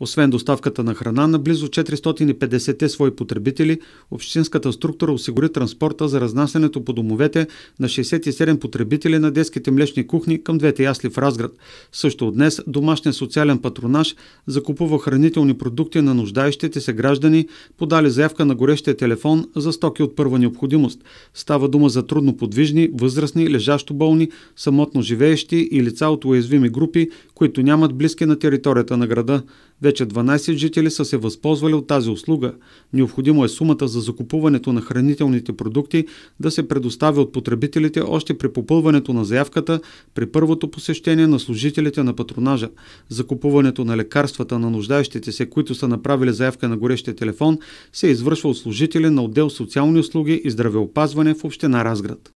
Освен доставката на храна на близо 450 свои потребители, общинската структура осигури транспорта за разнасянето по домовете на 67 потребители на детските млечни кухни към двете ясли в Разград. Също днес домашния социален патронаж закупува хранителни продукти на нуждаещите се граждани, подали заявка на горещия телефон за стоки от първа необходимост. Става дума за трудноподвижни, възрастни, лежащо болни, самотно живеещи и лица от уязвими групи, които нямат близки на територията на града. Вече 12 жители са се възползвали от тази услуга. Необходимо е сумата за закупуването на хранителните продукти да се предостави от потребителите още при попълването на заявката при първото посещение на служителите на патронажа. Закупуването на лекарствата на нуждаещите се, които са направили заявка на горещия телефон, се извършва от служители на отдел социални услуги и здравеопазване в община Разград.